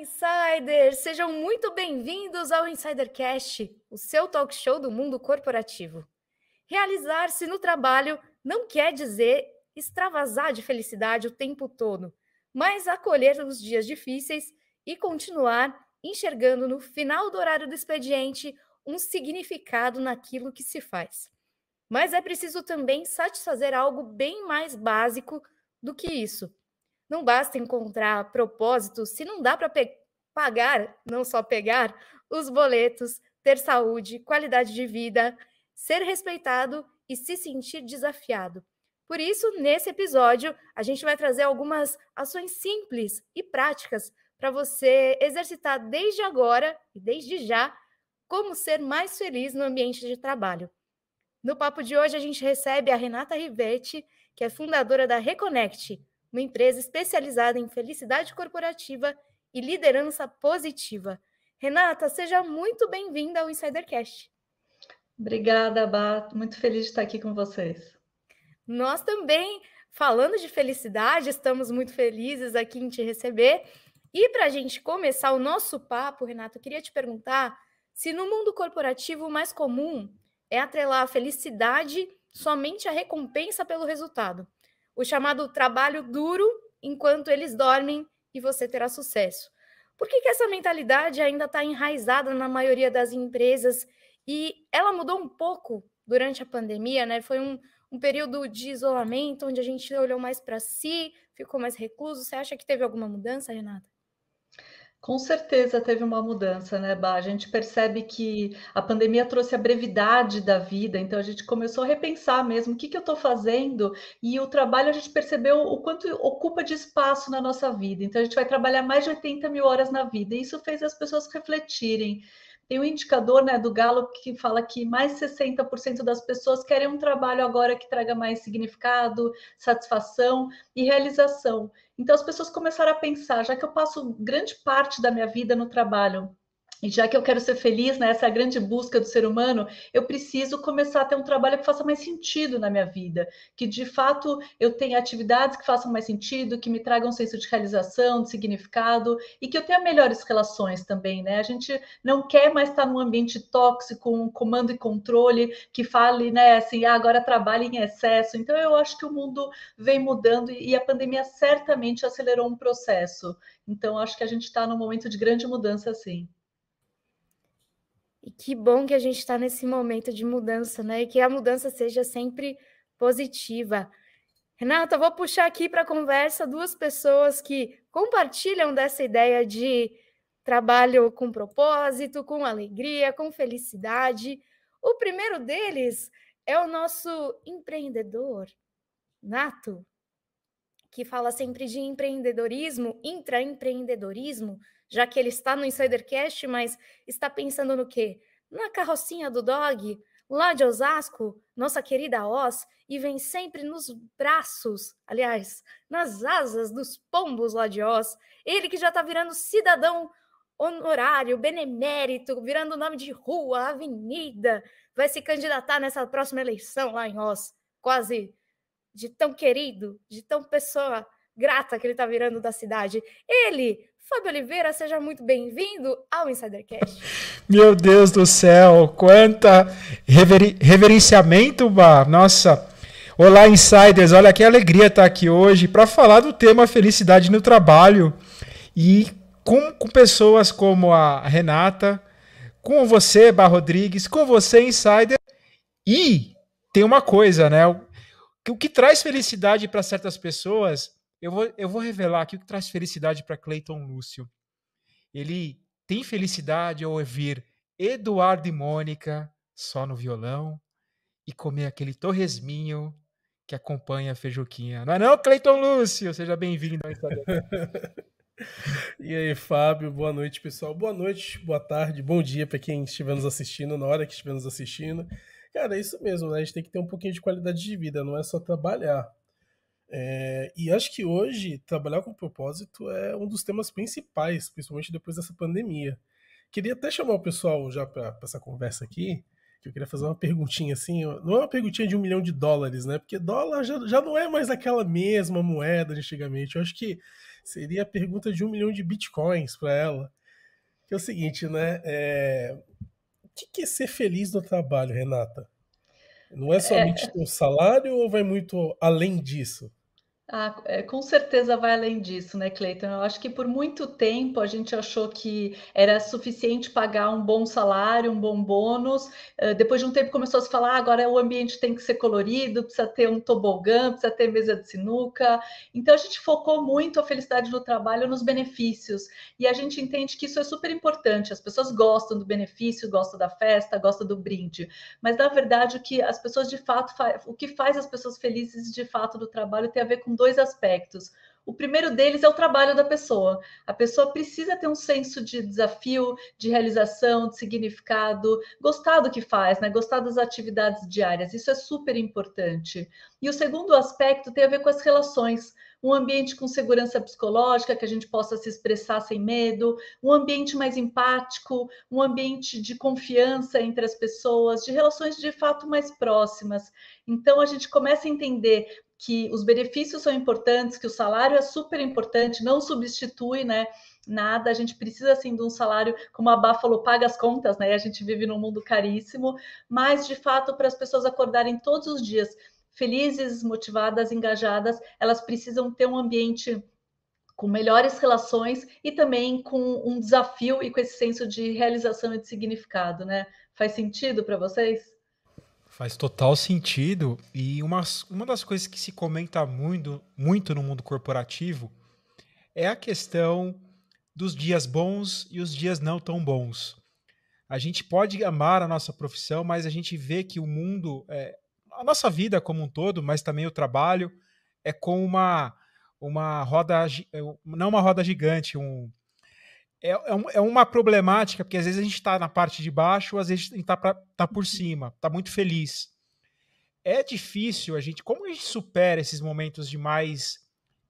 Insider! Sejam muito bem-vindos ao Insidercast, o seu talk show do mundo corporativo. Realizar-se no trabalho não quer dizer extravasar de felicidade o tempo todo, mas acolher os dias difíceis e continuar enxergando no final do horário do expediente um significado naquilo que se faz. Mas é preciso também satisfazer algo bem mais básico do que isso, não basta encontrar propósito se não dá para pagar, não só pegar, os boletos, ter saúde, qualidade de vida, ser respeitado e se sentir desafiado. Por isso, nesse episódio, a gente vai trazer algumas ações simples e práticas para você exercitar desde agora e desde já como ser mais feliz no ambiente de trabalho. No papo de hoje, a gente recebe a Renata Rivetti, que é fundadora da Reconnect, uma empresa especializada em felicidade corporativa e liderança positiva. Renata, seja muito bem-vinda ao Insidercast. Obrigada, Bá. Muito feliz de estar aqui com vocês. Nós também, falando de felicidade, estamos muito felizes aqui em te receber. E para a gente começar o nosso papo, Renato, eu queria te perguntar se no mundo corporativo o mais comum é atrelar a felicidade somente à recompensa pelo resultado o chamado trabalho duro enquanto eles dormem e você terá sucesso. Por que, que essa mentalidade ainda está enraizada na maioria das empresas e ela mudou um pouco durante a pandemia, né? Foi um, um período de isolamento onde a gente olhou mais para si, ficou mais recluso. Você acha que teve alguma mudança, Renata? Com certeza teve uma mudança, né, Bá? A gente percebe que a pandemia trouxe a brevidade da vida, então a gente começou a repensar mesmo o que, que eu estou fazendo, e o trabalho a gente percebeu o quanto ocupa de espaço na nossa vida. Então a gente vai trabalhar mais de 80 mil horas na vida, e isso fez as pessoas refletirem. Tem um indicador né, do Galo que fala que mais 60% das pessoas querem um trabalho agora que traga mais significado, satisfação e realização. Então as pessoas começaram a pensar, já que eu passo grande parte da minha vida no trabalho, e já que eu quero ser feliz, né, essa é grande busca do ser humano, eu preciso começar a ter um trabalho que faça mais sentido na minha vida, que de fato eu tenha atividades que façam mais sentido, que me tragam um senso de realização, de significado e que eu tenha melhores relações também, né? A gente não quer mais estar num ambiente tóxico, um comando e controle que fale, né, assim, ah, agora trabalha em excesso. Então eu acho que o mundo vem mudando e a pandemia certamente acelerou um processo. Então acho que a gente está num momento de grande mudança, sim. E que bom que a gente está nesse momento de mudança, né? E que a mudança seja sempre positiva. Renata, eu vou puxar aqui para a conversa duas pessoas que compartilham dessa ideia de trabalho com propósito, com alegria, com felicidade. O primeiro deles é o nosso empreendedor, Nato, que fala sempre de empreendedorismo, intraempreendedorismo, empreendedorismo já que ele está no Insidercast, mas está pensando no quê? Na carrocinha do dog, lá de Osasco, nossa querida Oz, e vem sempre nos braços, aliás, nas asas dos pombos lá de Oz. Ele que já está virando cidadão honorário, benemérito, virando nome de rua, avenida, vai se candidatar nessa próxima eleição lá em Oz, quase de tão querido, de tão pessoa grata que ele está virando da cidade. Ele, Fábio Oliveira, seja muito bem-vindo ao Insidercast. Meu Deus do céu, quanta rever... reverenciamento, Bar. Nossa. Olá, insiders. Olha que alegria estar tá aqui hoje para falar do tema felicidade no trabalho e com, com pessoas como a Renata, com você, Bar Rodrigues, com você, insider. E tem uma coisa, né? O que traz felicidade para certas pessoas eu vou, eu vou revelar aqui o que traz felicidade para Cleiton Lúcio. Ele tem felicidade ao ouvir Eduardo e Mônica só no violão e comer aquele torresminho que acompanha a feijoquinha. Não é não, Cleiton Lúcio? Seja bem-vindo ao Instagram. e aí, Fábio, boa noite, pessoal. Boa noite, boa tarde, bom dia para quem estiver nos assistindo, na hora que estiver nos assistindo. Cara, é isso mesmo, né? A gente tem que ter um pouquinho de qualidade de vida, não é só trabalhar. É, e acho que hoje trabalhar com propósito é um dos temas principais, principalmente depois dessa pandemia. Queria até chamar o pessoal já para essa conversa aqui, que eu queria fazer uma perguntinha assim, não é uma perguntinha de um milhão de dólares, né? Porque dólar já, já não é mais aquela mesma moeda de antigamente. Eu acho que seria a pergunta de um milhão de bitcoins para ela. Que é o seguinte, né? É... O que é ser feliz no trabalho, Renata? Não é, é somente é... o salário ou vai muito além disso? Ah, é, com certeza vai além disso, né, Cleiton? Eu acho que por muito tempo a gente achou que era suficiente pagar um bom salário, um bom bônus. Ah, depois de um tempo começou a se falar, ah, agora o ambiente tem que ser colorido, precisa ter um tobogã, precisa ter mesa de sinuca. Então a gente focou muito a felicidade do trabalho nos benefícios. E a gente entende que isso é super importante. As pessoas gostam do benefício, gostam da festa, gostam do brinde. Mas na verdade o que as pessoas de fato, o que faz as pessoas felizes de fato do trabalho tem a ver com dois aspectos. O primeiro deles é o trabalho da pessoa. A pessoa precisa ter um senso de desafio, de realização, de significado, gostar do que faz, né? gostar das atividades diárias. Isso é super importante. E o segundo aspecto tem a ver com as relações um ambiente com segurança psicológica, que a gente possa se expressar sem medo, um ambiente mais empático, um ambiente de confiança entre as pessoas, de relações de fato mais próximas. Então, a gente começa a entender que os benefícios são importantes, que o salário é super importante, não substitui, né? Nada, a gente precisa assim de um salário, como a Bá falou, paga as contas, né? A gente vive num mundo caríssimo, mas de fato, para as pessoas acordarem todos os dias felizes, motivadas, engajadas, elas precisam ter um ambiente com melhores relações e também com um desafio e com esse senso de realização e de significado, né? Faz sentido para vocês? Faz total sentido. E uma, uma das coisas que se comenta muito, muito no mundo corporativo é a questão dos dias bons e os dias não tão bons. A gente pode amar a nossa profissão, mas a gente vê que o mundo é, a nossa vida como um todo, mas também o trabalho, é com uma, uma roda, é não uma roda gigante, um, é, é, é, uma problemática, porque às vezes a gente está na parte de baixo, às vezes a gente está tá por uhum. cima, está muito feliz. É difícil a gente, como a gente supera esses momentos de mais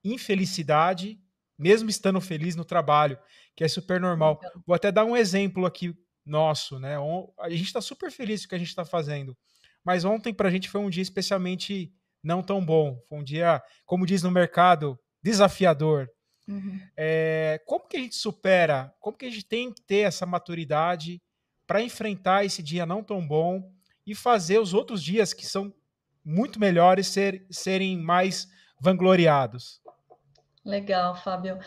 infelicidade, mesmo estando feliz no trabalho, que é super normal. Então. Vou até dar um exemplo aqui nosso, né? A gente está super feliz com o que a gente está fazendo. Mas ontem para a gente foi um dia especialmente não tão bom. Foi um dia, como diz no mercado, desafiador. Uhum. É, como que a gente supera? Como que a gente tem que ter essa maturidade para enfrentar esse dia não tão bom e fazer os outros dias que são muito melhores ser, serem mais vangloriados? Legal, Fábio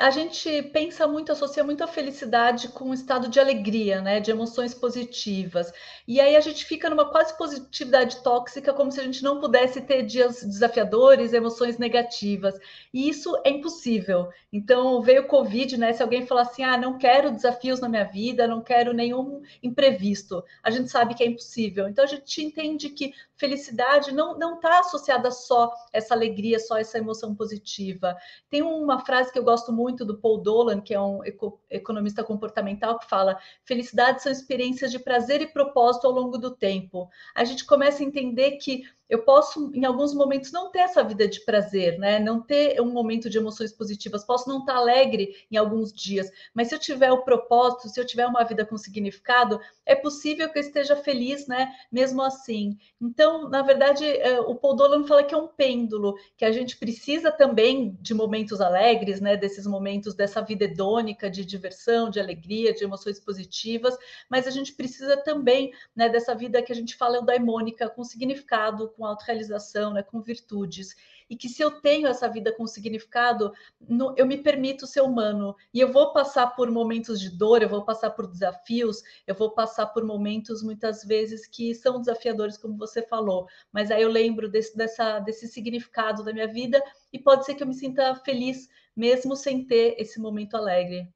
a gente pensa muito, associa muito a felicidade com um estado de alegria, né? De emoções positivas. E aí a gente fica numa quase positividade tóxica, como se a gente não pudesse ter dias desafiadores, emoções negativas. E isso é impossível. Então veio o Covid, né? Se alguém falar assim, ah, não quero desafios na minha vida, não quero nenhum imprevisto, a gente sabe que é impossível. Então a gente entende que felicidade não não está associada só essa alegria, só essa emoção positiva. Tem uma frase que eu gosto muito muito do Paul Dolan, que é um eco, economista comportamental, que fala: felicidade são experiências de prazer e propósito ao longo do tempo. A gente começa a entender que eu posso, em alguns momentos, não ter essa vida de prazer, né? Não ter um momento de emoções positivas, posso não estar alegre em alguns dias, mas se eu tiver o propósito, se eu tiver uma vida com significado, é possível que eu esteja feliz, né? Mesmo assim. Então, na verdade, eh, o Paul Dolan fala que é um pêndulo, que a gente precisa também de momentos alegres, né? Desses momentos dessa vida hedônica, de diversão, de alegria, de emoções positivas, mas a gente precisa também, né? Dessa vida que a gente fala daimônica, com significado, com autorrealização, né, com virtudes. E que se eu tenho essa vida com significado, no, eu me permito ser humano. E eu vou passar por momentos de dor, eu vou passar por desafios, eu vou passar por momentos, muitas vezes, que são desafiadores, como você falou. Mas aí eu lembro desse, dessa, desse significado da minha vida e pode ser que eu me sinta feliz mesmo sem ter esse momento alegre.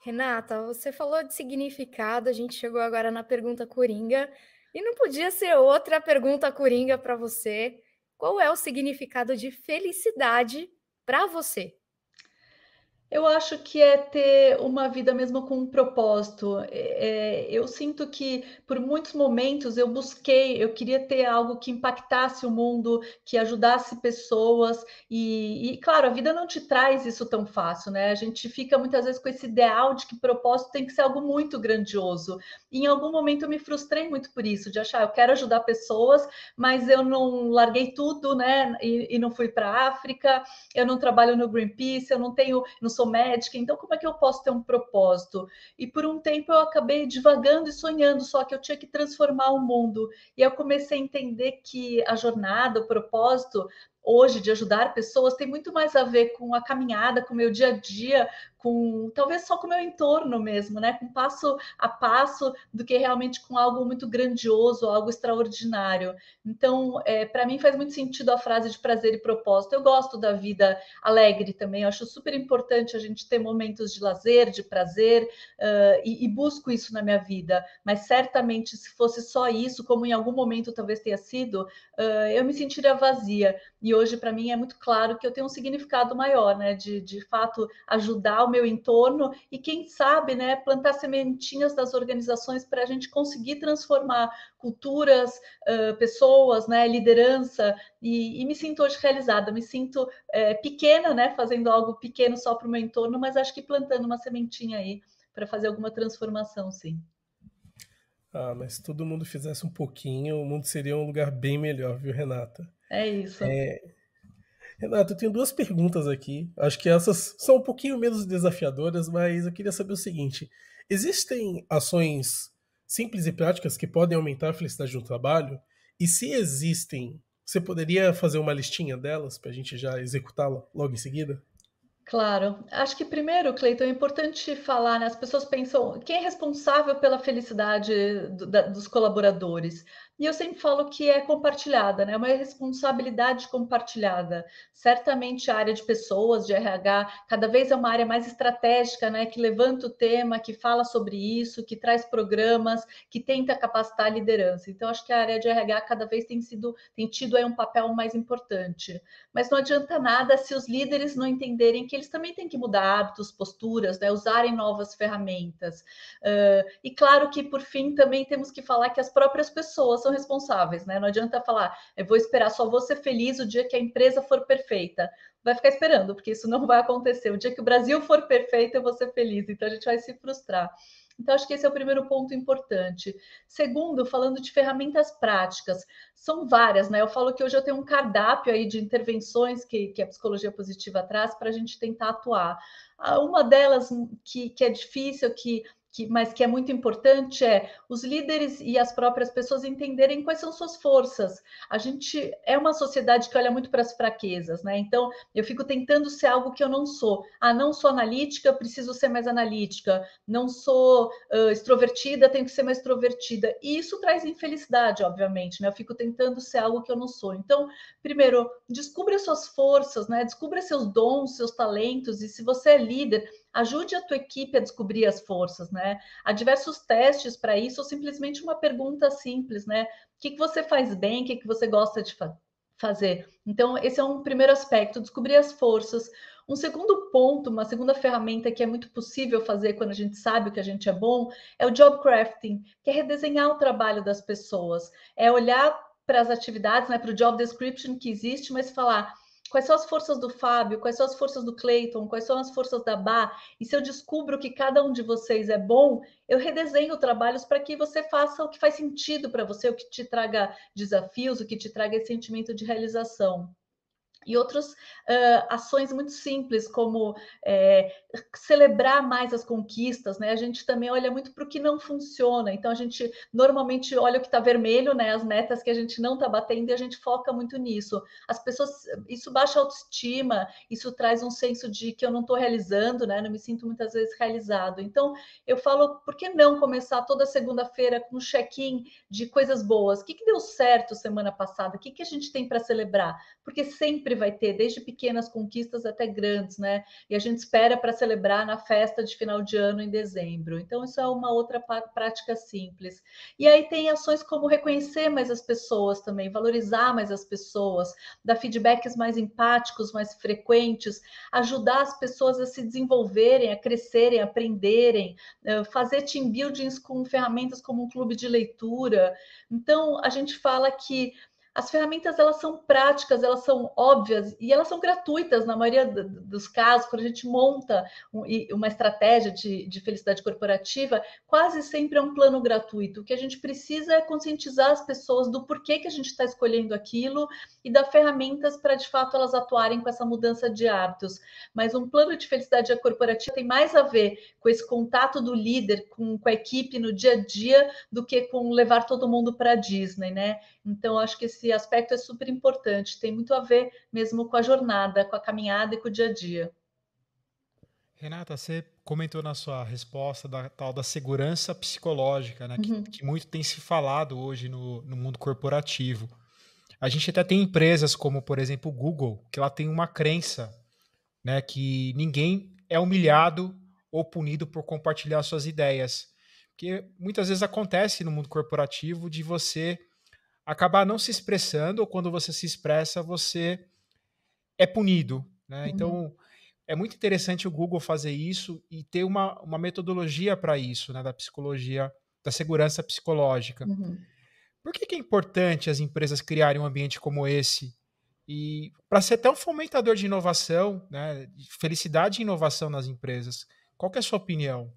Renata, você falou de significado, a gente chegou agora na pergunta coringa. E não podia ser outra pergunta coringa para você. Qual é o significado de felicidade para você? Eu acho que é ter uma vida mesmo com um propósito. É, é, eu sinto que por muitos momentos eu busquei, eu queria ter algo que impactasse o mundo, que ajudasse pessoas. E, e, claro, a vida não te traz isso tão fácil, né? A gente fica muitas vezes com esse ideal de que propósito tem que ser algo muito grandioso. E em algum momento eu me frustrei muito por isso, de achar eu quero ajudar pessoas, mas eu não larguei tudo, né? E, e não fui para a África, eu não trabalho no Greenpeace, eu não tenho. Não sou médica, então como é que eu posso ter um propósito? E por um tempo eu acabei divagando e sonhando, só que eu tinha que transformar o mundo. E eu comecei a entender que a jornada, o propósito, hoje de ajudar pessoas tem muito mais a ver com a caminhada, com o meu dia a dia, com talvez só com o meu entorno mesmo, né? Com passo a passo do que realmente com algo muito grandioso, algo extraordinário. Então, é, para mim faz muito sentido a frase de prazer e propósito. Eu gosto da vida alegre também. Eu acho super importante a gente ter momentos de lazer, de prazer uh, e, e busco isso na minha vida. Mas certamente se fosse só isso, como em algum momento talvez tenha sido, uh, eu me sentiria vazia. E hoje para mim é muito claro que eu tenho um significado maior, né? De de fato ajudar o meu entorno e quem sabe, né, plantar sementinhas das organizações para a gente conseguir transformar culturas, uh, pessoas, né, liderança e, e, me sinto hoje realizada, me sinto é, pequena, né, fazendo algo pequeno só para o meu entorno, mas acho que plantando uma sementinha aí para fazer alguma transformação, sim. Ah, mas se todo mundo fizesse um pouquinho, o mundo seria um lugar bem melhor, viu, Renata? É isso. É, Renato, eu tenho duas perguntas aqui. Acho que essas são um pouquinho menos desafiadoras, mas eu queria saber o seguinte: existem ações simples e práticas que podem aumentar a felicidade no trabalho? E se existem, você poderia fazer uma listinha delas para a gente já executá-la logo em seguida? Claro. Acho que primeiro, Cleiton, é importante falar, né? As pessoas pensam quem é responsável pela felicidade do, da, dos colaboradores. E eu sempre falo que é compartilhada, né? É uma responsabilidade compartilhada. Certamente a área de pessoas, de RH, cada vez é uma área mais estratégica, né? Que levanta o tema, que fala sobre isso, que traz programas, que tenta capacitar a liderança. Então, acho que a área de RH cada vez tem sido, tem tido aí um papel mais importante. Mas não adianta nada se os líderes não entenderem que eles também têm que mudar hábitos, posturas, né? Usarem novas ferramentas. Uh, e claro que, por fim, também temos que falar que as próprias pessoas são responsáveis, né? Não adianta falar, eu vou esperar só vou ser feliz o dia que a empresa for perfeita. Vai ficar esperando, porque isso não vai acontecer. O dia que o Brasil for perfeito, eu vou ser feliz. Então a gente vai se frustrar. Então, acho que esse é o primeiro ponto importante. Segundo, falando de ferramentas práticas, são várias, né? Eu falo que hoje eu tenho um cardápio aí de intervenções que, que a psicologia positiva traz para a gente tentar atuar. Ah, uma delas hum, que, que é difícil, que que, mas que é muito importante, é os líderes e as próprias pessoas entenderem quais são suas forças. A gente é uma sociedade que olha muito para as fraquezas, né? Então, eu fico tentando ser algo que eu não sou. Ah, não sou analítica, preciso ser mais analítica. Não sou uh, extrovertida, tenho que ser mais extrovertida. E isso traz infelicidade, obviamente, né? Eu fico tentando ser algo que eu não sou. Então, primeiro, descubra suas forças, né? Descubra seus dons, seus talentos. E se você é líder, Ajude a tua equipe a descobrir as forças, né? Há diversos testes para isso, ou simplesmente uma pergunta simples, né? O que, que você faz bem, o que, que você gosta de fa fazer? Então, esse é um primeiro aspecto, descobrir as forças. Um segundo ponto, uma segunda ferramenta que é muito possível fazer quando a gente sabe o que a gente é bom, é o job crafting, que é redesenhar o trabalho das pessoas, é olhar para as atividades, né, para o job description que existe, mas falar quais são as forças do Fábio, quais são as forças do Cleiton, quais são as forças da Bá, e se eu descubro que cada um de vocês é bom, eu redesenho trabalhos para que você faça o que faz sentido para você, o que te traga desafios, o que te traga esse sentimento de realização e outras uh, ações muito simples, como é, celebrar mais as conquistas, né? A gente também olha muito para o que não funciona. Então, a gente normalmente olha o que está vermelho, né? As metas que a gente não está batendo e a gente foca muito nisso. As pessoas, isso baixa a autoestima, isso traz um senso de que eu não estou realizando, né? Não me sinto muitas vezes realizado. Então, eu falo, por que não começar toda segunda-feira com um check-in de coisas boas? O que, que deu certo semana passada? O que, que a gente tem para celebrar? Porque sempre vai ter, desde pequenas conquistas até grandes, né? E a gente espera para celebrar na festa de final de ano em dezembro. Então, isso é uma outra prática simples. E aí tem ações como reconhecer mais as pessoas também, valorizar mais as pessoas, dar feedbacks mais empáticos, mais frequentes, ajudar as pessoas a se desenvolverem, a crescerem, a aprenderem, eh, fazer team buildings com ferramentas como um clube de leitura. Então, a gente fala que as ferramentas elas são práticas, elas são óbvias e elas são gratuitas na maioria dos casos. Quando a gente monta uma estratégia de, de felicidade corporativa, quase sempre é um plano gratuito. O que a gente precisa é conscientizar as pessoas do porquê que a gente está escolhendo aquilo e dar ferramentas para de fato elas atuarem com essa mudança de hábitos. Mas um plano de felicidade corporativa tem mais a ver com esse contato do líder com, com a equipe no dia a dia do que com levar todo mundo para a Disney, né? Então, acho que esse aspecto é super importante, tem muito a ver mesmo com a jornada, com a caminhada e com o dia a dia. Renata, você comentou na sua resposta da tal da segurança psicológica, né, uhum. que, que, muito tem se falado hoje no, no mundo corporativo. A gente até tem empresas como, por exemplo, o Google, que ela tem uma crença né, que ninguém é humilhado ou punido por compartilhar suas ideias. Porque muitas vezes acontece no mundo corporativo de você acabar não se expressando, ou quando você se expressa, você é punido. Né? Uhum. Então, é muito interessante o Google fazer isso e ter uma, uma metodologia para isso, né, da psicologia, da segurança psicológica. Uhum. Por que, que é importante as empresas criarem um ambiente como esse? E para ser até um fomentador de inovação, né, de felicidade e inovação nas empresas, qual é a sua opinião?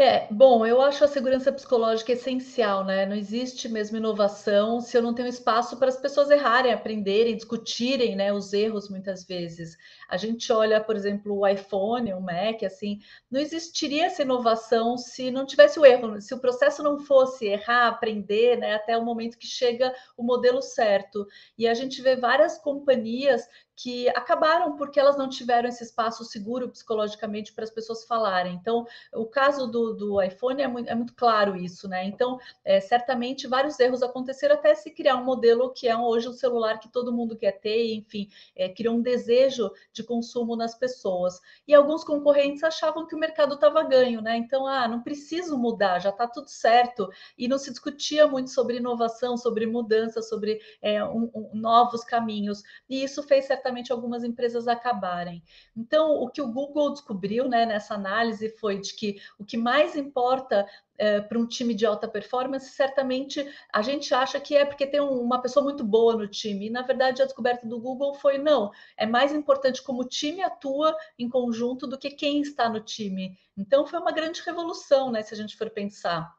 É, bom, eu acho a segurança psicológica essencial, né? Não existe mesmo inovação se eu não tenho espaço para as pessoas errarem, aprenderem, discutirem, né, os erros muitas vezes. A gente olha, por exemplo, o iPhone, o Mac, assim, não existiria essa inovação se não tivesse o erro, se o processo não fosse errar, aprender, né, até o momento que chega o modelo certo. E a gente vê várias companhias que acabaram porque elas não tiveram esse espaço seguro psicologicamente para as pessoas falarem. Então, o caso do, do iPhone é muito, é muito claro isso, né? Então, é, certamente vários erros aconteceram até se criar um modelo que é hoje o um celular que todo mundo quer ter, enfim, é, criou um desejo de consumo nas pessoas. E alguns concorrentes achavam que o mercado estava ganho, né? Então, ah, não preciso mudar, já está tudo certo. E não se discutia muito sobre inovação, sobre mudança, sobre é, um, um, novos caminhos. E isso fez certamente certamente algumas empresas acabarem. Então, o que o Google descobriu né, nessa análise foi de que o que mais importa é, para um time de alta performance, certamente a gente acha que é porque tem um, uma pessoa muito boa no time. E, na verdade, a descoberta do Google foi não. É mais importante como o time atua em conjunto do que quem está no time. Então, foi uma grande revolução, né, se a gente for pensar.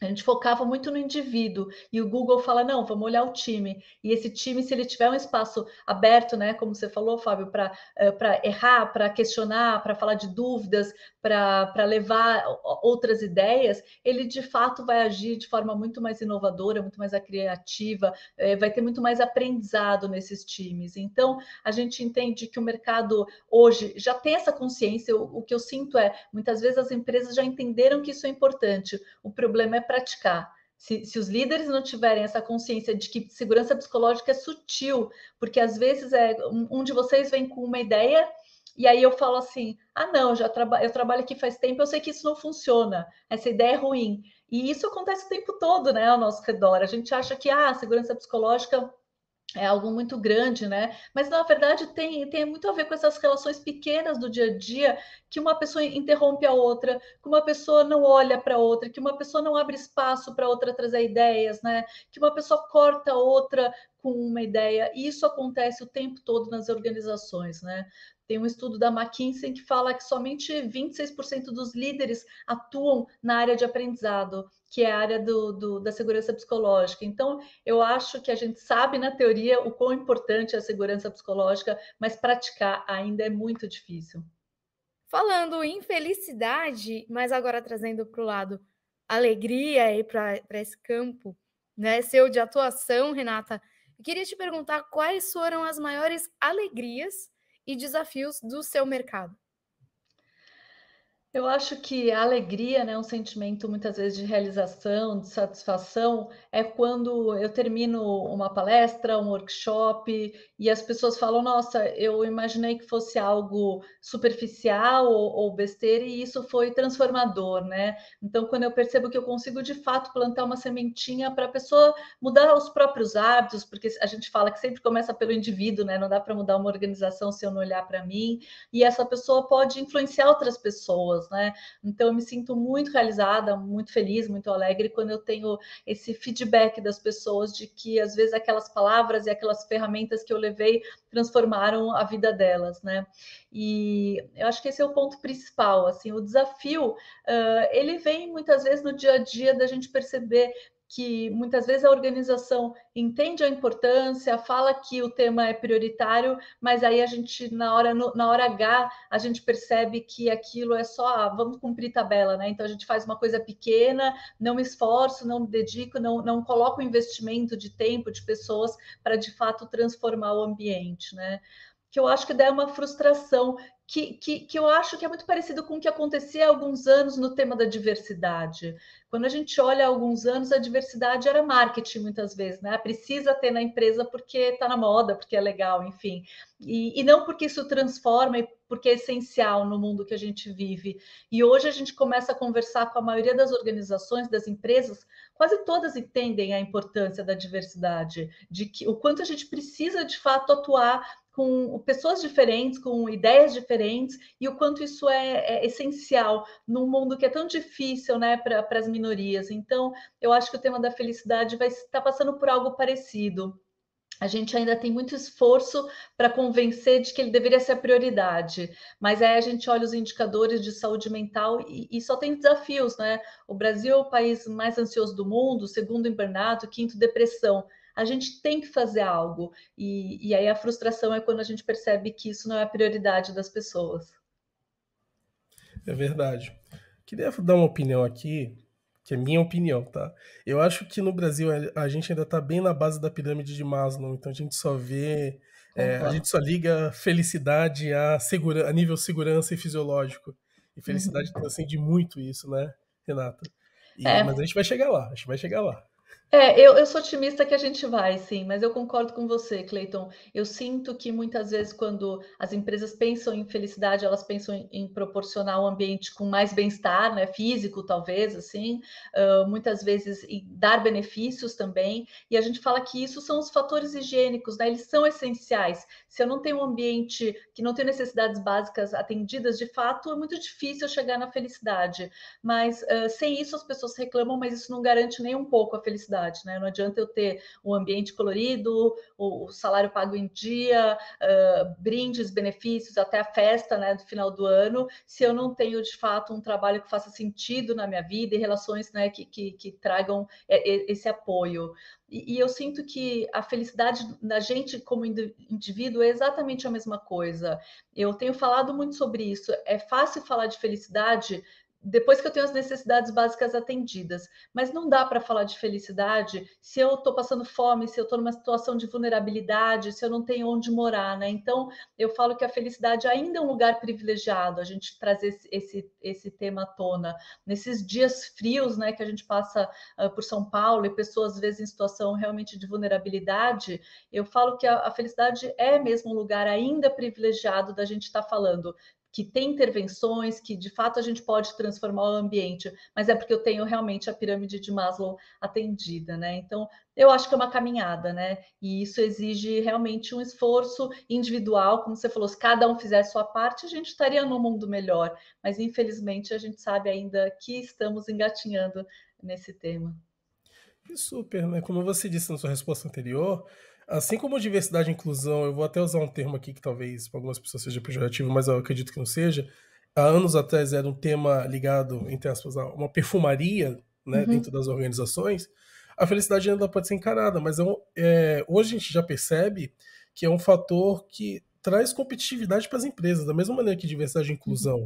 A gente focava muito no indivíduo e o Google fala: não, vamos olhar o time. E esse time, se ele tiver um espaço aberto, né, como você falou, Fábio, para eh, errar, para questionar, para falar de dúvidas, para levar outras ideias, ele de fato vai agir de forma muito mais inovadora, muito mais criativa, é, vai ter muito mais aprendizado nesses times. Então, a gente entende que o mercado hoje já tem essa consciência. o que eu sinto é, muitas vezes as empresas já entenderam que isso é importante, o problema é praticar. Se, se, os líderes não tiverem essa consciência de que segurança psicológica é sutil, porque às vezes é um, um de vocês vem com uma ideia e aí eu falo assim: ah, não, já traba eu trabalho aqui faz tempo, eu sei que isso não funciona, essa ideia é ruim. E isso acontece o tempo todo, né, ao nosso redor. A gente acha que ah, a segurança psicológica é algo muito grande, né? Mas na verdade tem, tem muito a ver com essas relações pequenas do dia a dia, que uma pessoa interrompe a outra, que uma pessoa não olha para outra, que uma pessoa não abre espaço para outra trazer ideias, né? Que uma pessoa corta a outra com uma ideia. E isso acontece o tempo todo nas organizações, né? Tem um estudo da McKinsey que fala que somente 26% dos líderes atuam na área de aprendizado, que é a área do, do, da segurança psicológica. Então, eu acho que a gente sabe na teoria o quão importante é a segurança psicológica, mas praticar ainda é muito difícil. Falando em felicidade, mas agora trazendo para o lado alegria aí para esse campo, né? Seu de atuação, Renata, eu queria te perguntar quais foram as maiores alegrias e desafios do seu mercado. Eu acho que a alegria, né, um sentimento muitas vezes de realização, de satisfação, é quando eu termino uma palestra, um workshop e as pessoas falam: Nossa, eu imaginei que fosse algo superficial ou, ou besteira e isso foi transformador, né? Então, quando eu percebo que eu consigo de fato plantar uma sementinha para a pessoa mudar os próprios hábitos, porque a gente fala que sempre começa pelo indivíduo, né? Não dá para mudar uma organização se eu não olhar para mim e essa pessoa pode influenciar outras pessoas né? Então eu me sinto muito realizada, muito feliz, muito alegre quando eu tenho esse feedback das pessoas de que às vezes aquelas palavras e aquelas ferramentas que eu levei transformaram a vida delas, né? E eu acho que esse é o ponto principal, assim, o desafio, uh, ele vem muitas vezes no dia a dia da gente perceber que muitas vezes a organização entende a importância, fala que o tema é prioritário, mas aí a gente, na hora, na hora H, a gente percebe que aquilo é só, ah, vamos cumprir tabela, né? Então a gente faz uma coisa pequena, não me esforço, não me dedico, não, não coloco investimento de tempo, de pessoas, para de fato transformar o ambiente, né? que eu acho que dá é uma frustração, que, que, que eu acho que é muito parecido com o que acontecia há alguns anos no tema da diversidade. Quando a gente olha há alguns anos, a diversidade era marketing muitas vezes, né? Precisa ter na empresa porque está na moda, porque é legal, enfim. E, e não porque isso transforma e porque é essencial no mundo que a gente vive. E hoje a gente começa a conversar com a maioria das organizações, das empresas, quase todas entendem a importância da diversidade, de que o quanto a gente precisa de fato atuar com pessoas diferentes, com ideias diferentes, e o quanto isso é, é essencial num mundo que é tão difícil né, para as minorias. Então, eu acho que o tema da felicidade vai estar tá passando por algo parecido. A gente ainda tem muito esforço para convencer de que ele deveria ser a prioridade, mas aí a gente olha os indicadores de saúde mental e, e só tem desafios, né? O Brasil é o país mais ansioso do mundo, segundo em Bernardo, quinto depressão a gente tem que fazer algo. E, e aí a frustração é quando a gente percebe que isso não é a prioridade das pessoas. É verdade. Queria dar uma opinião aqui, que é minha opinião, tá? Eu acho que no Brasil é, a gente ainda está bem na base da pirâmide de Maslow, então a gente só vê. É, a gente só liga felicidade a, segura, a nível segurança e fisiológico. E felicidade uhum. transcende muito isso, né, Renata? E, é. Mas a gente vai chegar lá, a gente vai chegar lá. É, eu, eu sou otimista que a gente vai, sim, mas eu concordo com você, Cleiton. Eu sinto que muitas vezes, quando as empresas pensam em felicidade, elas pensam em, em proporcionar um ambiente com mais bem-estar, né? Físico, talvez, assim, uh, muitas vezes em dar benefícios também. E a gente fala que isso são os fatores higiênicos, né? Eles são essenciais. Se eu não tenho um ambiente que não tem necessidades básicas atendidas, de fato, é muito difícil chegar na felicidade. Mas uh, sem isso as pessoas reclamam, mas isso não garante nem um pouco a felicidade né? Não adianta eu ter um ambiente colorido, o, salário pago em dia, uh, brindes, benefícios, até a festa, né, do final do ano, se eu não tenho de fato um trabalho que faça sentido na minha vida e relações, né, que, que, que tragam é, é, esse apoio. E, eu sinto que a felicidade da gente como indivíduo é exatamente a mesma coisa. Eu tenho falado muito sobre isso. É fácil falar de felicidade depois que eu tenho as necessidades básicas atendidas. Mas não dá para falar de felicidade se eu estou passando fome, se eu estou numa situação de vulnerabilidade, se eu não tenho onde morar, né? Então, eu falo que a felicidade ainda é um lugar privilegiado, a gente trazer esse, esse, esse tema à tona. Nesses dias frios, né, que a gente passa uh, por São Paulo e pessoas, às vezes, em situação realmente de vulnerabilidade, eu falo que a, a felicidade é mesmo um lugar ainda privilegiado da gente estar tá falando que tem intervenções, que de fato a gente pode transformar o ambiente, mas é porque eu tenho realmente a pirâmide de Maslow atendida, né? Então, eu acho que é uma caminhada, né? E isso exige realmente um esforço individual, como você falou, se cada um fizesse sua parte, a gente estaria num mundo melhor, mas infelizmente a gente sabe ainda que estamos engatinhando nesse tema. Que super, né? Como você disse na sua resposta anterior, Assim como diversidade e inclusão, eu vou até usar um termo aqui que talvez para algumas pessoas seja pejorativo, mas eu acredito que não seja. Há anos atrás era um tema ligado, entre aspas, a uma perfumaria né, uhum. dentro das organizações. A felicidade ainda pode ser encarada, mas é um, é, hoje a gente já percebe que é um fator que traz competitividade para as empresas, da mesma maneira que diversidade e uhum. inclusão.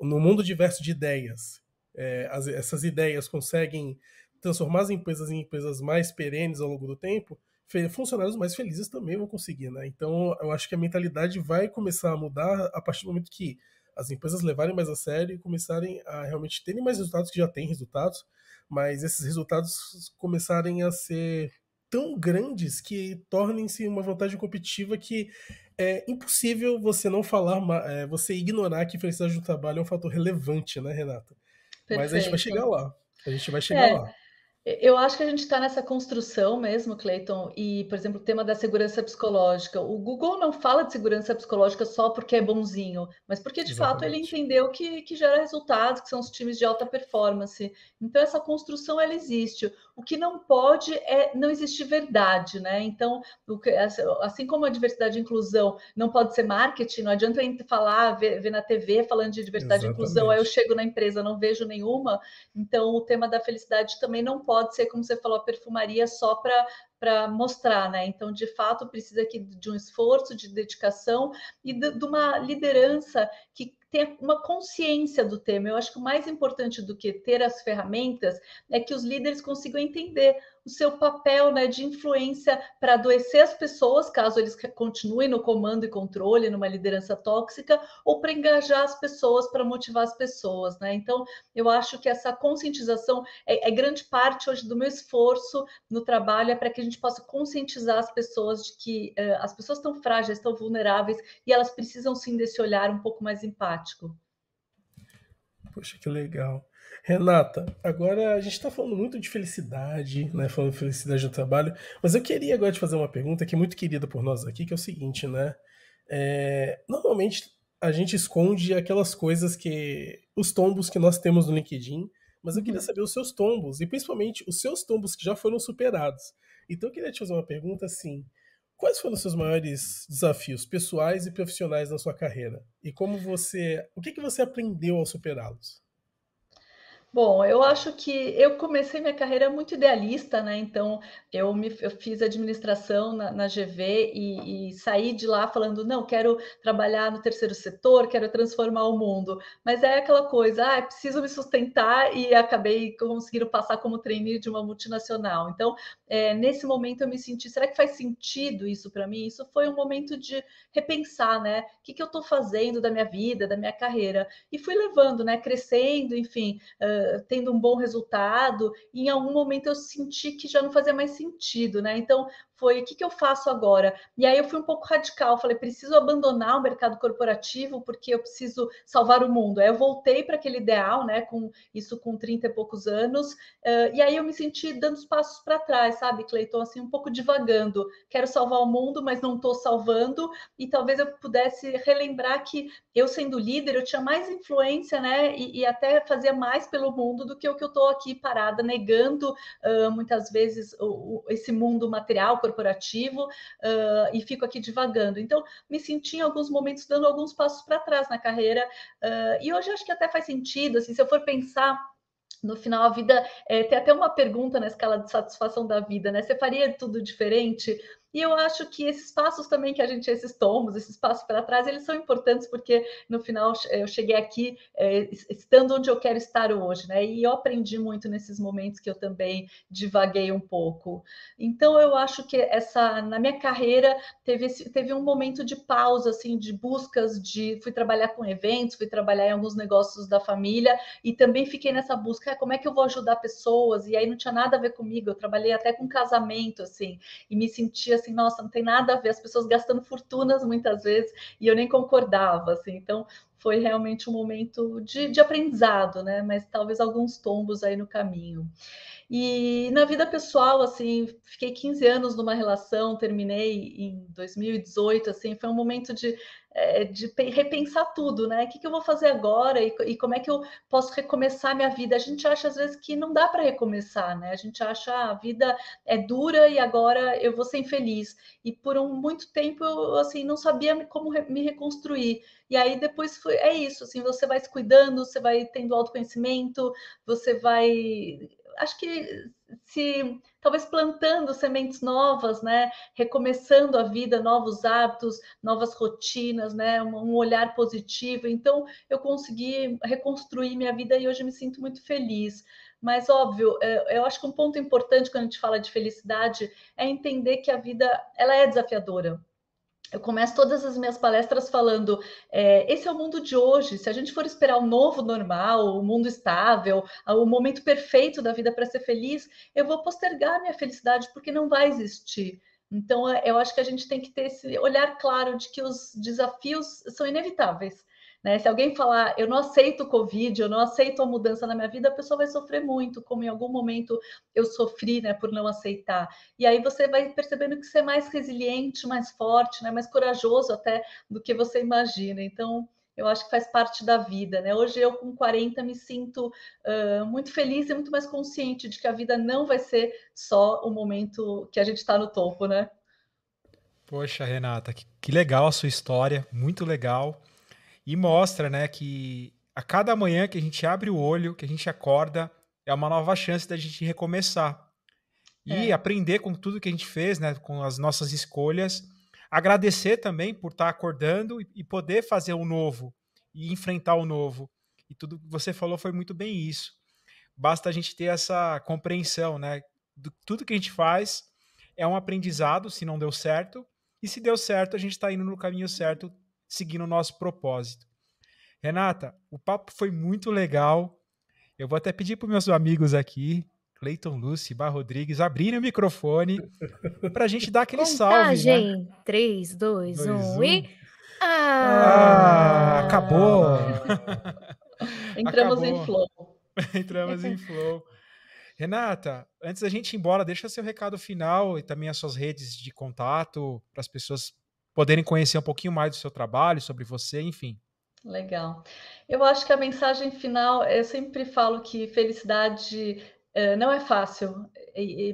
Uhum. No mundo diverso de ideias, é, as, essas ideias conseguem transformar as empresas em empresas mais perenes ao longo do tempo funcionários mais felizes também vão conseguir, né? Então, eu acho que a mentalidade vai começar a mudar a partir do momento que as empresas levarem mais a sério e começarem a realmente terem mais resultados que já têm resultados, mas esses resultados começarem a ser tão grandes que tornem-se uma vantagem competitiva que é impossível você não falar, é, você ignorar que felicidade do trabalho é um fator relevante, né, Renata? Perfeito. Mas a gente vai chegar lá. A gente vai chegar é. lá. Eu acho que a gente está nessa construção mesmo, Cleiton, e, por exemplo, o tema da segurança psicológica. O Google não fala de segurança psicológica só porque é bonzinho, mas porque, de Exatamente. fato, ele entendeu que, que gera resultados, que são os times de alta performance. Então, essa construção, ela existe. O que não pode é não existir verdade, né? Então, assim como a diversidade e inclusão não pode ser marketing, não adianta eu falar, ver, ver na TV falando de diversidade Exatamente. e inclusão, aí ah, eu chego na empresa, não vejo nenhuma. Então, o tema da felicidade também não pode pode ser, como você falou, a perfumaria só para para mostrar, né? Então, de fato, precisa aqui de um esforço, de dedicação e de, de uma liderança que tenha uma consciência do tema. Eu acho que o mais importante do que ter as ferramentas é que os líderes consigam entender o seu papel né, de influência para adoecer as pessoas, caso eles continuem no comando e controle, numa liderança tóxica, ou para engajar as pessoas, para motivar as pessoas. Né? Então, eu acho que essa conscientização é, é grande parte hoje do meu esforço no trabalho, é para que a gente possa conscientizar as pessoas de que eh, as pessoas estão frágeis, estão vulneráveis e elas precisam sim desse olhar um pouco mais empático. Poxa, que legal. Renata, agora a gente está falando muito de felicidade, né? Falando de felicidade no trabalho, mas eu queria agora te fazer uma pergunta que é muito querida por nós aqui, que é o seguinte, né? É, normalmente a gente esconde aquelas coisas que. os tombos que nós temos no LinkedIn, mas eu queria uhum. saber os seus tombos, e principalmente os seus tombos que já foram superados. Então eu queria te fazer uma pergunta assim. Quais foram os seus maiores desafios pessoais e profissionais na sua carreira? E como você. O que, que você aprendeu ao superá-los? Bom, eu acho que eu comecei minha carreira muito idealista, né? Então, eu, me, eu fiz administração na, na GV e, e, saí de lá falando: não, quero trabalhar no terceiro setor, quero transformar o mundo. Mas é aquela coisa, ah, preciso me sustentar e acabei conseguindo passar como trainee de uma multinacional. Então, é, nesse momento eu me senti: será que faz sentido isso para mim? Isso foi um momento de repensar, né? O que, que eu estou fazendo da minha vida, da minha carreira? E fui levando, né? Crescendo, enfim. Uh, tendo um bom resultado, e em algum momento eu senti que já não fazia mais sentido, né? Então foi o que, que eu faço agora? E aí eu fui um pouco radical, falei, preciso abandonar o mercado corporativo porque eu preciso salvar o mundo. Aí eu voltei para aquele ideal, né? Com isso com 30 e poucos anos, uh, e aí eu me senti dando os passos para trás, sabe, Cleiton? Assim, um pouco divagando. Quero salvar o mundo, mas não estou salvando, e talvez eu pudesse relembrar que eu, sendo líder, eu tinha mais influência, né? E, e até fazia mais pelo mundo do que o que eu estou aqui parada, negando uh, muitas vezes o, o, esse mundo material corporativo uh, e fico aqui divagando. Então, me senti em alguns momentos dando alguns passos para trás na carreira uh, e hoje acho que até faz sentido, assim, se eu for pensar no final a vida é, tem até uma pergunta na escala de satisfação da vida, né? Você faria tudo diferente? E eu acho que esses passos também que a gente, esses tombos, esses passos para trás, eles são importantes porque no final eu cheguei aqui é, estando onde eu quero estar hoje, né? E eu aprendi muito nesses momentos que eu também divaguei um pouco. Então eu acho que essa na minha carreira teve esse, teve um momento de pausa assim, de buscas de fui trabalhar com eventos, fui trabalhar em alguns negócios da família e também fiquei nessa busca, ah, como é que eu vou ajudar pessoas? E aí não tinha nada a ver comigo, eu trabalhei até com casamento assim, e me sentia assim, nossa, não tem nada a ver, as pessoas gastando fortunas muitas vezes, e eu nem concordava, assim, então foi realmente um momento de, de aprendizado, né? Mas talvez alguns tombos aí no caminho. E na vida pessoal, assim, fiquei 15 anos numa relação, terminei em 2018, assim, foi um momento de, é, de repensar tudo, né? O que, eu vou fazer agora e, como é que eu posso recomeçar minha vida? A gente acha, às vezes, que não dá para recomeçar, né? A gente acha ah, a vida é dura e agora eu vou ser infeliz. E por um, muito tempo, eu, assim, não sabia como me reconstruir. E aí depois foi, é isso, assim, você vai se cuidando, você vai tendo autoconhecimento, você vai acho que se talvez plantando sementes novas, né, recomeçando a vida, novos hábitos, novas rotinas, né, um olhar positivo. Então, eu consegui reconstruir minha vida e hoje me sinto muito feliz. Mas óbvio, é, eu acho que um ponto importante quando a gente fala de felicidade é entender que a vida ela é desafiadora. Eu começo todas as minhas palestras falando: é, esse é o mundo de hoje. Se a gente for esperar o novo normal, o mundo estável, o momento perfeito da vida para ser feliz, eu vou postergar minha felicidade porque não vai existir. Então, eu acho que a gente tem que ter esse olhar claro de que os desafios são inevitáveis né? Se alguém falar, eu não aceito o Covid, eu não aceito a mudança na minha vida, a pessoa vai sofrer muito, como em algum momento eu sofri né, por não aceitar. E aí você vai percebendo que você é mais resiliente, mais forte, né, mais corajoso até do que você imagina. Então, eu acho que faz parte da vida, né? Hoje eu com 40 me sinto uh, muito feliz e muito mais consciente de que a vida não vai ser só o momento que a gente está no topo, né? Poxa, Renata, que, que legal a sua história, muito legal e mostra, né, que a cada manhã que a gente abre o olho, que a gente acorda, é uma nova chance da gente recomeçar. E é. aprender com tudo que a gente fez, né, com as nossas escolhas. Agradecer também por estar acordando e, e poder fazer o novo e enfrentar o novo. E tudo que você falou foi muito bem isso. Basta a gente ter essa compreensão, né? Do, tudo que a gente faz é um aprendizado, se não deu certo, e se deu certo, a gente está indo no caminho certo seguindo o nosso propósito. Renata, o papo foi muito legal. Eu vou até pedir para meus amigos aqui, Cleiton Lucy, Bar Rodrigues, abrirem o microfone para a gente dar aquele Contagem. salve. Né? 3, 2, 2 1, 1 e. Ah! ah acabou! Entramos acabou. em flow. Entramos em flow. Renata, antes da gente ir embora, deixa seu recado final e também as suas redes de contato para as pessoas poderem conhecer um pouquinho mais do seu trabalho, sobre você, enfim. Legal. Eu acho que a mensagem final, eu sempre falo que felicidade eh, não é fácil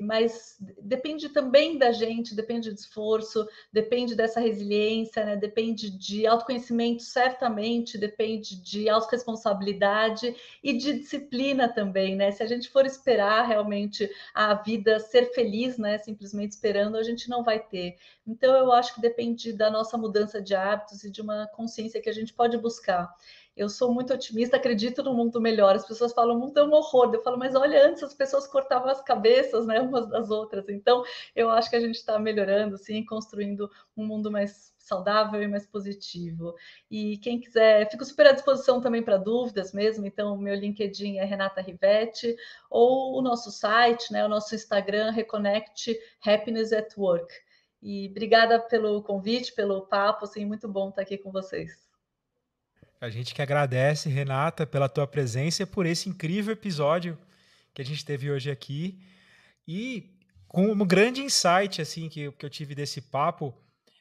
mas depende também da gente, depende do esforço, depende dessa resiliência, né? depende de autoconhecimento, certamente, depende de autorresponsabilidade e de disciplina também, né? Se a gente for esperar realmente a vida ser feliz, né? Simplesmente esperando, a gente não vai ter. Então, eu acho que depende da nossa mudança de hábitos e de uma consciência que a gente pode buscar. Eu sou muito otimista, acredito no mundo melhor. As pessoas falam, o mundo é um horror. Eu falo, mas olha, antes as pessoas cortavam as cabeças, né, umas das outras. Então, eu acho que a gente está melhorando, sim, construindo um mundo mais saudável e mais positivo. E quem quiser, fico super à disposição também para dúvidas mesmo. Então, meu LinkedIn é Renata Rivetti, ou o nosso site, né, o nosso Instagram, Reconnect Happiness at Work. E obrigada pelo convite, pelo papo, assim, muito bom estar aqui com vocês. A gente que agradece, Renata, pela tua presença e por esse incrível episódio que a gente teve hoje aqui. E com um grande insight assim que, eu tive desse papo,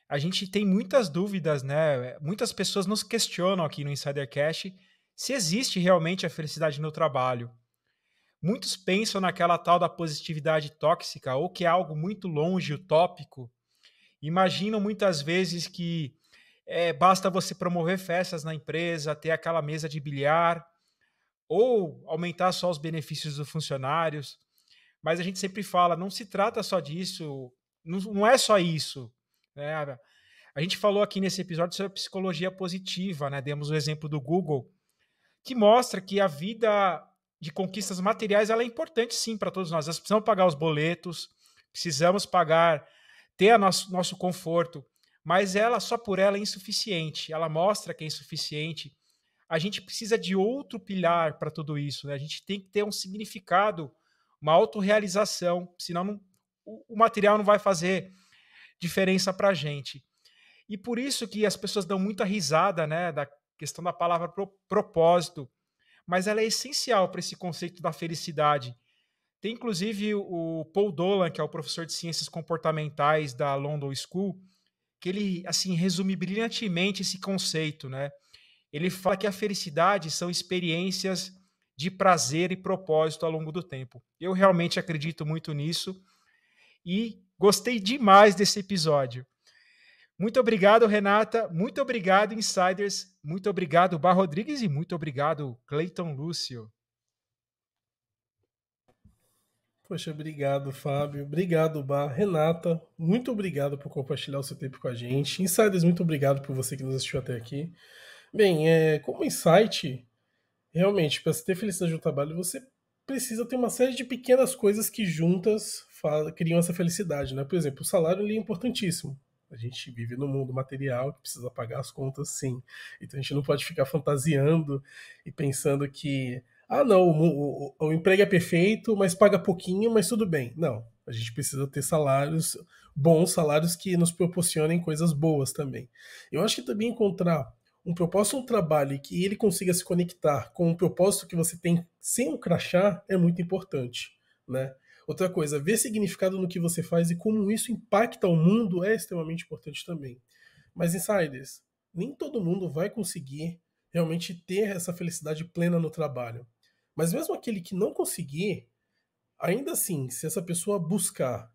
a gente tem muitas dúvidas, né? Muitas pessoas nos questionam aqui no Insider Cash se existe realmente a felicidade no trabalho. Muitos pensam naquela tal da positividade tóxica ou que é algo muito longe, utópico. Imaginam muitas vezes que é, basta você promover festas na empresa, ter aquela mesa de bilhar, ou aumentar só os benefícios dos funcionários. Mas a gente sempre fala, não se trata só disso, não, não é só isso. Né? A gente falou aqui nesse episódio sobre psicologia positiva, né? Demos o exemplo do Google, que mostra que a vida de conquistas materiais ela é importante sim para todos nós. Nós precisamos pagar os boletos, precisamos pagar, ter nosso, nosso conforto, mas ela só por ela é insuficiente. Ela mostra que é insuficiente. A gente precisa de outro pilar para tudo isso. Né? A gente tem que ter um significado, uma autorrealização, senão não, o, material não vai fazer diferença para a gente. E por isso que as pessoas dão muita risada né, da questão da palavra pro, propósito, mas ela é essencial para esse conceito da felicidade. Tem inclusive o Paul Dolan, que é o professor de ciências comportamentais da London School, que ele assim resume brilhantemente esse conceito, né? Ele fala que a felicidade são experiências de prazer e propósito ao longo do tempo. Eu realmente acredito muito nisso e gostei demais desse episódio. Muito obrigado, Renata. Muito obrigado, Insiders. Muito obrigado, Bar Rodrigues. E muito obrigado, Cleiton Lúcio. Poxa, obrigado, Fábio. Obrigado, Bar. Renata, muito obrigado por compartilhar o seu tempo com a gente. Insiders, muito obrigado por você que nos assistiu até aqui. Bem, é, como insight, realmente, para ter felicidade no trabalho, você precisa ter uma série de pequenas coisas que juntas criam essa felicidade, né? Por exemplo, o salário é importantíssimo. A gente vive no mundo material que precisa pagar as contas, sim. Então a gente não pode ficar fantasiando e pensando que ah, não, o, o, o emprego é perfeito, mas paga pouquinho, mas tudo bem. Não, a gente precisa ter salários bons, salários que nos proporcionem coisas boas também. Eu acho que também encontrar um propósito, um trabalho que ele consiga se conectar com o propósito que você tem sem o crachá é muito importante, né? Outra coisa, ver significado no que você faz e como isso impacta o mundo é extremamente importante também. Mas insiders, nem todo mundo vai conseguir realmente ter essa felicidade plena no trabalho. Mas mesmo aquele que não conseguir, ainda assim, se essa pessoa buscar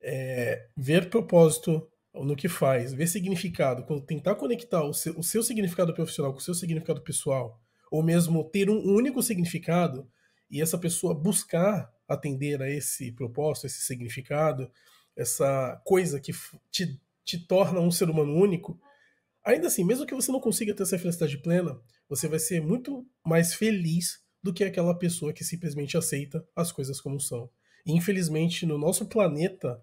é, ver propósito no que faz, ver significado, tentar conectar o seu, o seu significado profissional com o seu significado pessoal, ou mesmo ter um único significado e essa pessoa buscar atender a esse propósito, esse significado, essa coisa que te, te torna um ser humano único, ainda assim, mesmo que você não consiga ter essa felicidade plena, você vai ser muito mais feliz do que aquela pessoa que simplesmente aceita as coisas como são. E, infelizmente, no nosso planeta,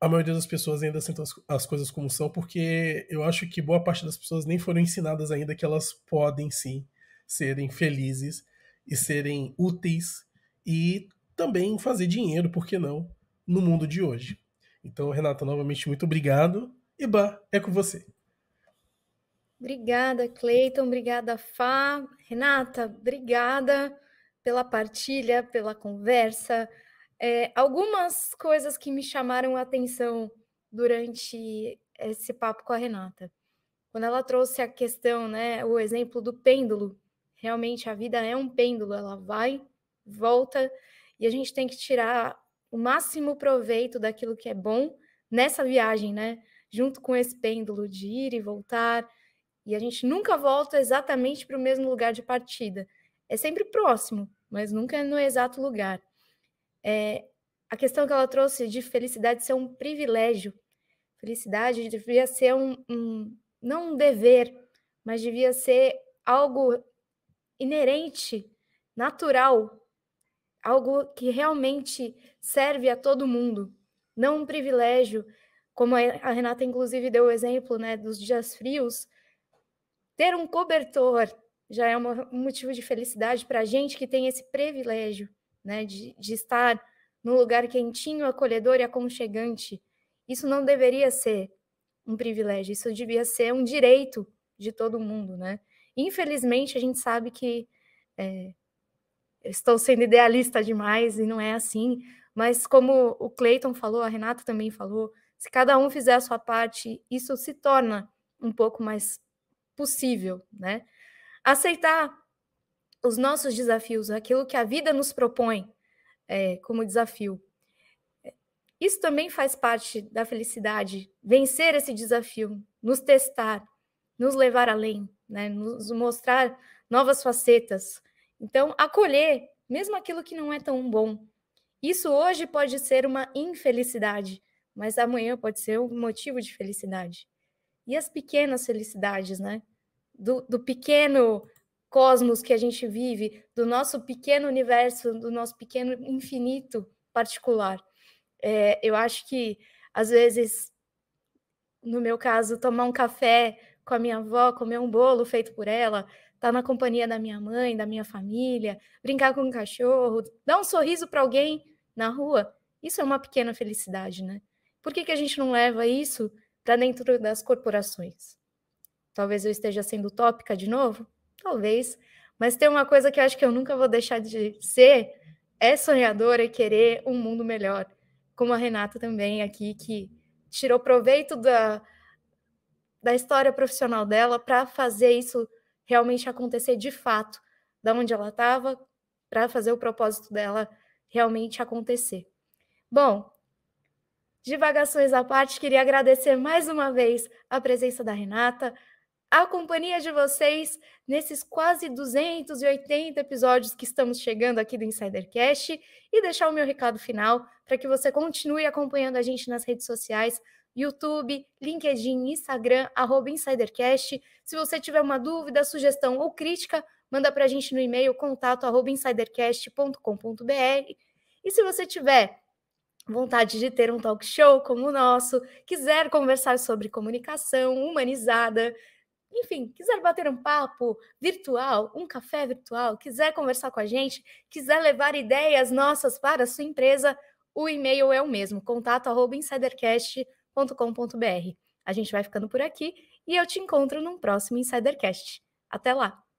a maioria das pessoas ainda aceita as, as coisas como são, porque eu acho que boa parte das pessoas nem foram ensinadas ainda que elas podem sim serem felizes e serem úteis e também fazer dinheiro, por que não, no mundo de hoje. Então, Renata, novamente, muito obrigado. E bah, é com você. Obrigada, Cleiton. Obrigada, Fá. Renata, obrigada pela partilha, pela conversa. É, algumas coisas que me chamaram a atenção durante esse papo com a Renata. Quando ela trouxe a questão, né, o exemplo do pêndulo, realmente a vida é um pêndulo, ela vai, volta, e a gente tem que tirar o máximo proveito daquilo que é bom nessa viagem, né? Junto com esse pêndulo de ir e voltar, e a gente nunca volta exatamente para o mesmo lugar de partida. É sempre próximo, mas nunca é no exato lugar. É, a questão que ela trouxe de felicidade ser um privilégio. Felicidade devia ser um, um não um dever, mas devia ser algo inerente, natural, algo que realmente serve a todo mundo, não um privilégio, como a Renata inclusive deu o exemplo, né, dos dias frios, ter um cobertor já é uma, um motivo de felicidade para a gente que tem esse privilégio né, de, de estar num lugar quentinho, acolhedor e aconchegante. Isso não deveria ser um privilégio, isso devia ser um direito de todo mundo, né? Infelizmente, a gente sabe que é, estou sendo idealista demais e não é assim, mas como o Cleiton falou, a Renata também falou, se cada um fizer a sua parte, isso se torna um pouco mais possível, né? Aceitar os nossos desafios, aquilo que a vida nos propõe é, como desafio. Isso também faz parte da felicidade, vencer esse desafio, nos testar, nos levar além, né? nos mostrar novas facetas. Então, acolher mesmo aquilo que não é tão bom. Isso hoje pode ser uma infelicidade, mas amanhã pode ser um motivo de felicidade. E as pequenas felicidades, né? do, do pequeno cosmos que a gente vive, do nosso pequeno universo, do nosso pequeno infinito particular. É, eu acho que, às vezes, no meu caso, tomar um café com a minha avó, comer um bolo feito por ela, estar tá na companhia da minha mãe, da minha família, brincar com um cachorro, dar um sorriso para alguém na rua, isso é uma pequena felicidade, né? Por que, que a gente não leva isso para dentro das corporações? Talvez eu esteja sendo tópica de novo? Talvez. Mas tem uma coisa que eu acho que eu nunca vou deixar de ser, é sonhadora e querer um mundo melhor. Como a Renata também aqui, que tirou proveito da, da história profissional dela para fazer isso realmente acontecer de fato, da onde ela estava, para fazer o propósito dela realmente acontecer. Bom, divagações à parte, queria agradecer mais uma vez a presença da Renata, a companhia de vocês nesses quase 280 episódios que estamos chegando aqui do Insidercast e deixar o meu recado final para que você continue acompanhando a gente nas redes sociais, YouTube, LinkedIn, Instagram, arroba InsiderCast. Se você tiver uma dúvida, sugestão ou crítica, manda para a gente no e-mail contato arroba insidercast.com.br. E se você tiver vontade de ter um talk show como o nosso, quiser conversar sobre comunicação humanizada, enfim, quiser bater um papo virtual, um café virtual, quiser conversar com a gente, quiser levar ideias nossas para a sua empresa, o e-mail é o mesmo, contato@insidercast.com.br. A gente vai ficando por aqui e eu te encontro num próximo Insidercast. Até lá.